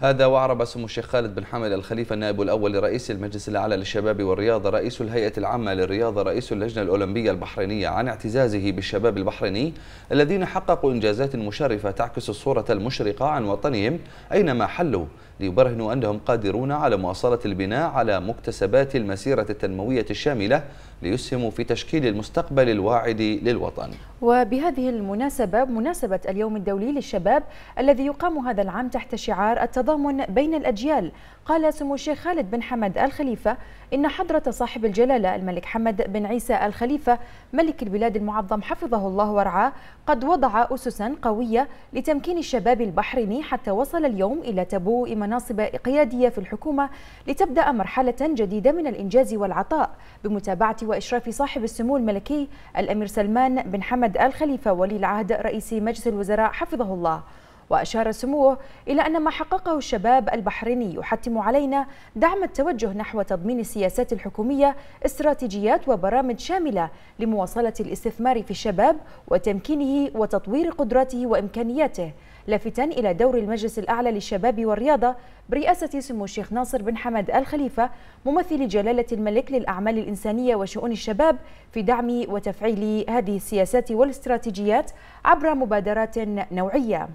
هذا وأعرب سمو الشيخ خالد بن حمد الخليفة النائب الأول لرئيس المجلس الأعلى للشباب والرياضة رئيس الهيئة العامة للرياضة رئيس اللجنة الأولمبية البحرينية عن اعتزازه بالشباب البحريني الذين حققوا إنجازات مشرفة تعكس الصورة المشرقة عن وطنهم أينما حلوا ليبرهنوا أنهم قادرون على مواصلة البناء على مكتسبات المسيرة التنموية الشاملة ليسهموا في تشكيل المستقبل الواعد للوطن وبهذه المناسبة مناسبة اليوم الدولي للشباب الذي يقام هذا العام تحت شعار التضامن بين الأجيال قال سمو الشيخ خالد بن حمد الخليفة إن حضرة صاحب الجلالة الملك حمد بن عيسى الخليفة ملك البلاد المعظم حفظه الله ورعاه قد وضع أسسا قوية لتمكين الشباب البحريني حتى وصل اليوم إلى تبوء مناصب قيادية في الحكومة لتبدأ مرحلة جديدة من الإنجاز والعطاء بمتابعة وإشراف صاحب السمو الملكي الأمير سلمان بن حمد آل خليفة ولي العهد رئيس مجلس الوزراء حفظه الله وأشار سموه إلى أن ما حققه الشباب البحريني يحتم علينا دعم التوجه نحو تضمين السياسات الحكومية استراتيجيات وبرامج شاملة لمواصلة الاستثمار في الشباب وتمكينه وتطوير قدراته وإمكانياته لافتا إلى دور المجلس الأعلى للشباب والرياضة برئاسة سمو الشيخ ناصر بن حمد الخليفة ممثل جلالة الملك للأعمال الإنسانية وشؤون الشباب في دعم وتفعيل هذه السياسات والاستراتيجيات عبر مبادرات نوعية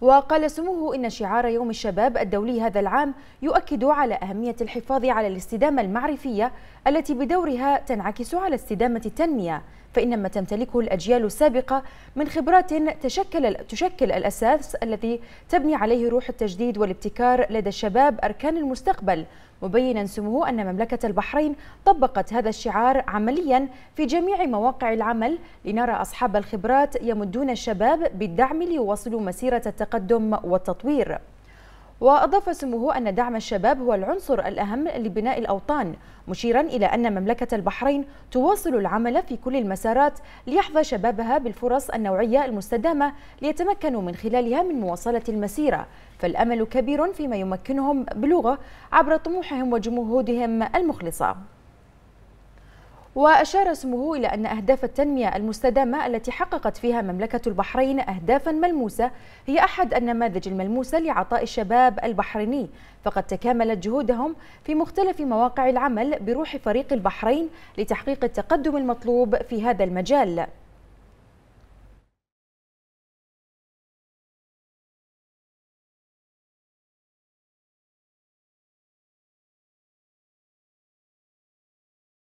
وقال سموه إن شعار يوم الشباب الدولي هذا العام يؤكد على أهمية الحفاظ على الاستدامة المعرفية التي بدورها تنعكس على استدامة التنمية فإنما تمتلكه الأجيال السابقة من خبرات تشكل تشكل الأساس الذي تبني عليه روح التجديد والابتكار لدى الشباب أركان المستقبل مبينا سموه أن مملكة البحرين طبقت هذا الشعار عمليا في جميع مواقع العمل لنرى أصحاب الخبرات يمدون الشباب بالدعم ليواصلوا مسيرة التقدم والتطوير وأضاف سموه أن دعم الشباب هو العنصر الأهم لبناء الأوطان مشيرا إلى أن مملكة البحرين تواصل العمل في كل المسارات ليحظى شبابها بالفرص النوعية المستدامة ليتمكنوا من خلالها من مواصلة المسيرة فالأمل كبير فيما يمكنهم بلوغه عبر طموحهم وجمهودهم المخلصة وأشار اسمه إلى أن أهداف التنمية المستدامة التي حققت فيها مملكة البحرين أهدافا ملموسة هي أحد النماذج الملموسة لعطاء الشباب البحريني فقد تكاملت جهودهم في مختلف مواقع العمل بروح فريق البحرين لتحقيق التقدم المطلوب في هذا المجال